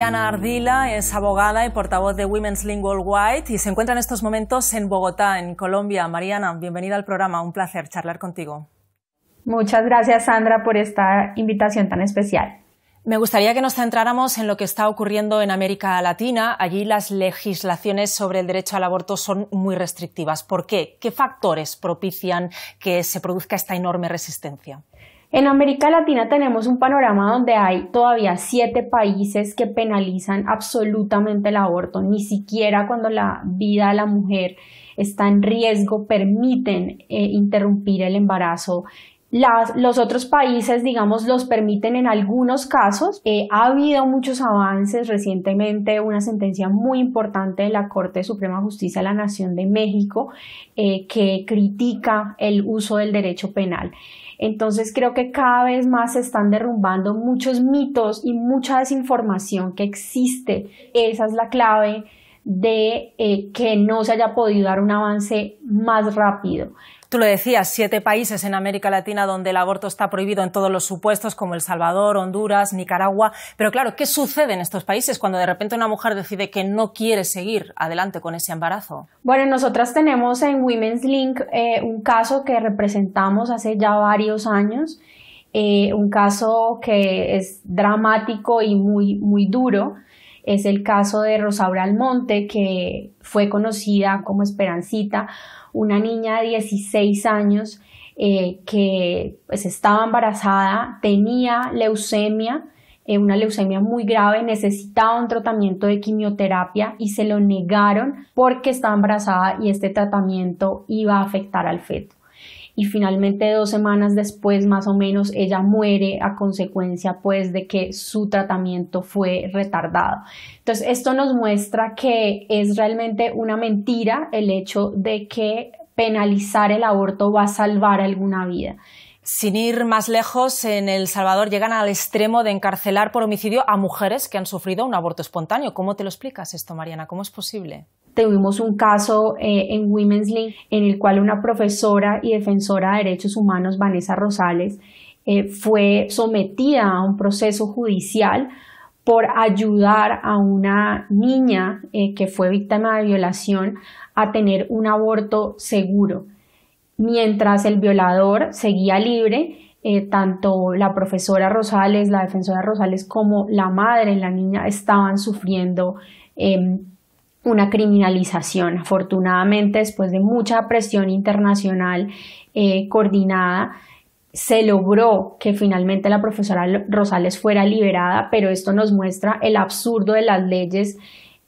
Mariana Ardila es abogada y portavoz de Women's Link White y se encuentra en estos momentos en Bogotá, en Colombia. Mariana, bienvenida al programa. Un placer charlar contigo. Muchas gracias, Sandra, por esta invitación tan especial. Me gustaría que nos centráramos en lo que está ocurriendo en América Latina. Allí las legislaciones sobre el derecho al aborto son muy restrictivas. ¿Por qué? ¿Qué factores propician que se produzca esta enorme resistencia? En América Latina tenemos un panorama donde hay todavía siete países que penalizan absolutamente el aborto, ni siquiera cuando la vida de la mujer está en riesgo permiten eh, interrumpir el embarazo los otros países, digamos, los permiten en algunos casos. Eh, ha habido muchos avances recientemente, una sentencia muy importante de la Corte Suprema de Justicia de la Nación de México eh, que critica el uso del derecho penal. Entonces creo que cada vez más se están derrumbando muchos mitos y mucha desinformación que existe. Esa es la clave de eh, que no se haya podido dar un avance más rápido. Tú lo decías, siete países en América Latina donde el aborto está prohibido en todos los supuestos, como El Salvador, Honduras, Nicaragua. Pero claro, ¿qué sucede en estos países cuando de repente una mujer decide que no quiere seguir adelante con ese embarazo? Bueno, nosotras tenemos en Women's Link eh, un caso que representamos hace ya varios años, eh, un caso que es dramático y muy, muy duro. Es el caso de Rosaura Almonte, que fue conocida como Esperancita, una niña de 16 años eh, que pues, estaba embarazada, tenía leucemia, eh, una leucemia muy grave, necesitaba un tratamiento de quimioterapia y se lo negaron porque estaba embarazada y este tratamiento iba a afectar al feto y finalmente dos semanas después más o menos ella muere a consecuencia pues de que su tratamiento fue retardado. Entonces esto nos muestra que es realmente una mentira el hecho de que penalizar el aborto va a salvar alguna vida. Sin ir más lejos, en El Salvador llegan al extremo de encarcelar por homicidio a mujeres que han sufrido un aborto espontáneo. ¿Cómo te lo explicas esto, Mariana? ¿Cómo es posible? Tuvimos un caso eh, en Women's League en el cual una profesora y defensora de derechos humanos, Vanessa Rosales, eh, fue sometida a un proceso judicial por ayudar a una niña eh, que fue víctima de violación a tener un aborto seguro. Mientras el violador seguía libre, eh, tanto la profesora Rosales, la defensora Rosales como la madre, la niña, estaban sufriendo em, una criminalización. Afortunadamente, después de mucha presión internacional eh, coordinada, se logró que finalmente la profesora Rosales fuera liberada, pero esto nos muestra el absurdo de las leyes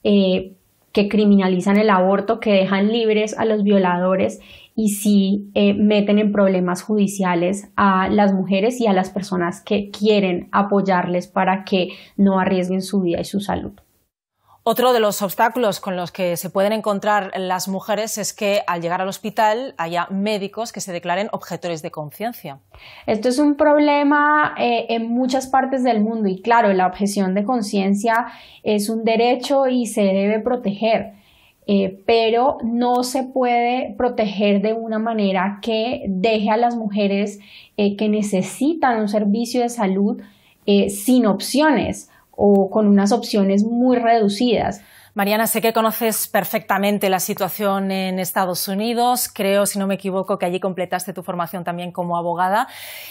eh, que criminalizan el aborto, que dejan libres a los violadores y sí eh, meten en problemas judiciales a las mujeres y a las personas que quieren apoyarles para que no arriesguen su vida y su salud. Otro de los obstáculos con los que se pueden encontrar las mujeres es que al llegar al hospital haya médicos que se declaren objetores de conciencia. Esto es un problema eh, en muchas partes del mundo y claro, la objeción de conciencia es un derecho y se debe proteger. Eh, pero no se puede proteger de una manera que deje a las mujeres eh, que necesitan un servicio de salud sin opciones o con unas opciones muy reducidas. Mariana, sé que conoces perfectamente la situación en Estados Unidos. Creo, si no me equivoco, que allí completaste tu formación también como abogada.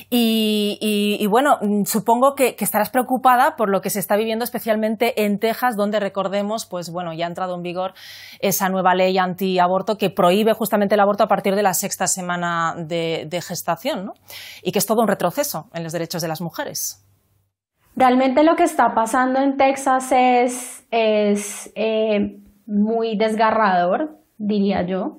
Y, bueno, supongo que, estarás preocupada por lo que se está viviendo, especialmente en Texas, donde recordemos, pues bueno, ya ha entrado en vigor esa nueva ley antiaborto que prohíbe justamente el aborto a partir de la sexta semana de, de gestación, ¿no? Y que es todo un retroceso en los derechos de las mujeres. Realmente lo que está pasando en Texas es, eh, muy desgarrador, diría yo,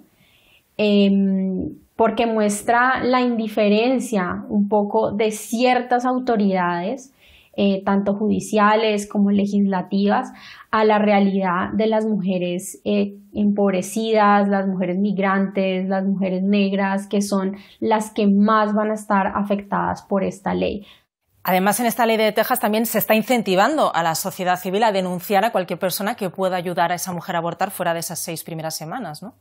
em, porque muestra la indiferencia un poco de ciertas autoridades, eh, tanto judiciales como legislativas, a la realidad de las mujeres eh, empobrecidas, las mujeres migrantes, las mujeres negras, que son las que más van a estar afectadas por esta ley. Además, en esta ley de Texas también se está incentivando a la sociedad civil a denunciar a cualquier persona que pueda ayudar a esa mujer a abortar fuera de esas seis primeras semanas, ¿no?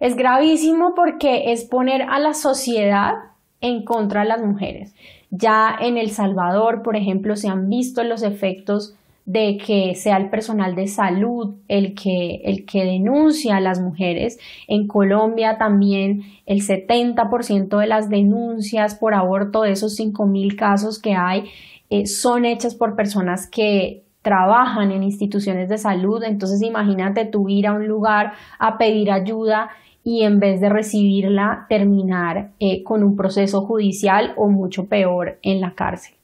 Es gravísimo porque es poner a la sociedad en contra de las mujeres. Ya en El Salvador, por ejemplo, se han visto los efectos de que sea el personal de salud el que, el que denuncia a las mujeres. En Colombia también el 70% de las denuncias por aborto de esos 5.000 casos que hay eh, son hechas por personas que trabajan en instituciones de salud. Entonces imagínate tú ir a un lugar a pedir ayuda y en vez de recibirla terminar eh, con un proceso judicial o mucho peor en la cárcel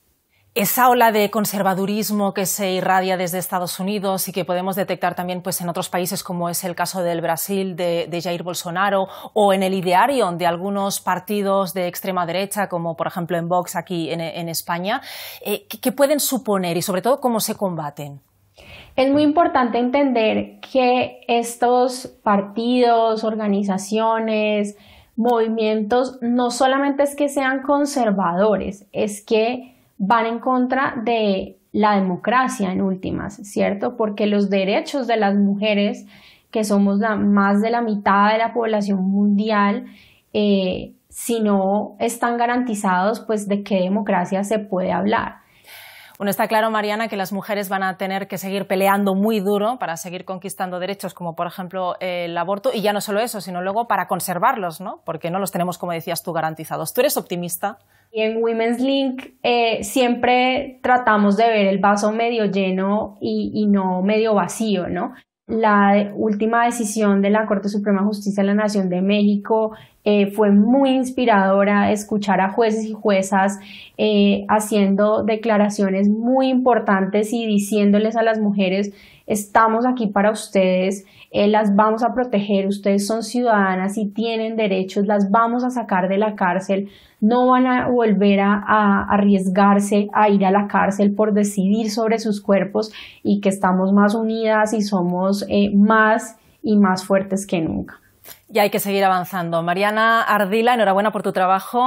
esa ola de conservadurismo que se irradia desde Estados Unidos y que podemos detectar también pues, en otros países, como es el caso del Brasil de, Jair Bolsonaro, o en el ideario de algunos partidos de extrema derecha, como por ejemplo en Vox aquí en, España, eh, ¿qué pueden suponer y sobre todo cómo se combaten? Es muy importante entender que estos partidos, organizaciones, movimientos, no solamente es que sean conservadores, es que van en contra de la democracia en últimas, ¿cierto? Porque los derechos de las mujeres, que somos la, más de la mitad de la población mundial, eh, si no están garantizados, pues de qué democracia se puede hablar. Bueno, está claro, Mariana, que las mujeres van a tener que seguir peleando muy duro para seguir conquistando derechos, como por ejemplo eh, el aborto, y ya no solo eso, sino luego para conservarlos, ¿no? Porque no los tenemos, como decías tú, garantizados. ¿Tú eres optimista? Y en Women's Link eh, siempre tratamos de ver el vaso medio lleno y, y no medio vacío, ¿no? La última decisión de la Corte Suprema de Justicia de la Nación de México eh, fue muy inspiradora escuchar a jueces y juezas eh, haciendo declaraciones muy importantes y diciéndoles a las mujeres, estamos aquí para ustedes, eh, las vamos a proteger, ustedes son ciudadanas y tienen derechos, las vamos a sacar de la cárcel, no van a volver a arriesgarse a ir a la cárcel por decidir sobre sus cuerpos y que estamos más unidas y somos más y más fuertes que nunca. Y hay que seguir avanzando. Mariana Ardila, enhorabuena por tu trabajo.